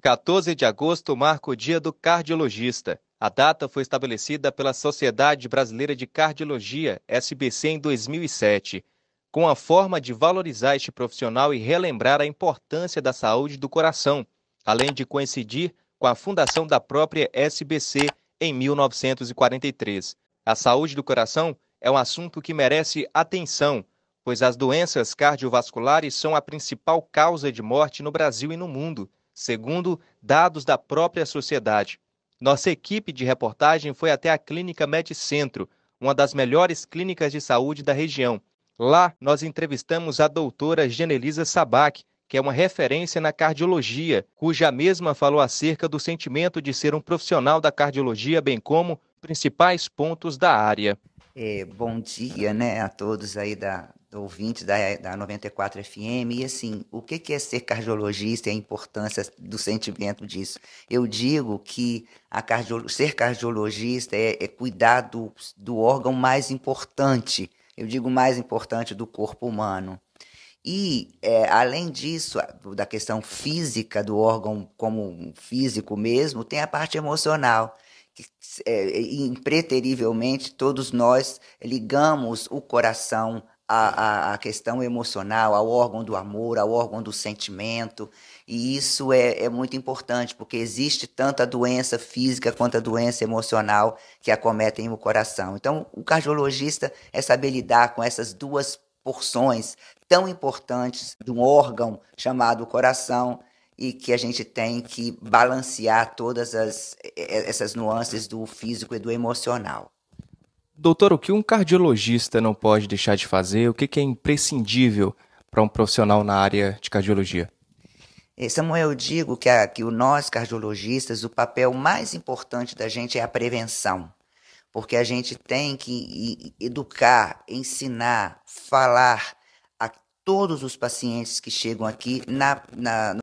14 de agosto marca o Dia do Cardiologista. A data foi estabelecida pela Sociedade Brasileira de Cardiologia, SBC, em 2007, com a forma de valorizar este profissional e relembrar a importância da saúde do coração, além de coincidir com a fundação da própria SBC em 1943. A saúde do coração é um assunto que merece atenção, pois as doenças cardiovasculares são a principal causa de morte no Brasil e no mundo segundo dados da própria sociedade. Nossa equipe de reportagem foi até a Clínica Medicentro, uma das melhores clínicas de saúde da região. Lá, nós entrevistamos a doutora Genelisa Sabac, que é uma referência na cardiologia, cuja mesma falou acerca do sentimento de ser um profissional da cardiologia, bem como principais pontos da área. É, bom dia né, a todos aí da, ouvintes da, da 94 FM, e assim, o que, que é ser cardiologista e a importância do sentimento disso? Eu digo que cardio, ser cardiologista é, é cuidar do, do órgão mais importante, eu digo mais importante do corpo humano. E, é, além disso, da questão física do órgão como físico mesmo, tem a parte emocional. Que, é, impreterivelmente, todos nós ligamos o coração à, questão emocional, ao órgão do amor, ao órgão do sentimento. E isso é, é muito importante, porque existe tanto a doença física quanto a doença emocional que acometem o coração. Então, o cardiologista é saber lidar com essas duas porções tão importantes de um órgão chamado coração e que a gente tem que balancear todas as, essas nuances do físico e do emocional. Doutor, o que um cardiologista não pode deixar de fazer? O que, é imprescindível para um profissional na área de cardiologia? É, Samuel, eu digo que, a, que nós cardiologistas, o papel mais importante da gente é a prevenção, porque a gente tem que educar, ensinar, falar a todos os pacientes que chegam aqui na, na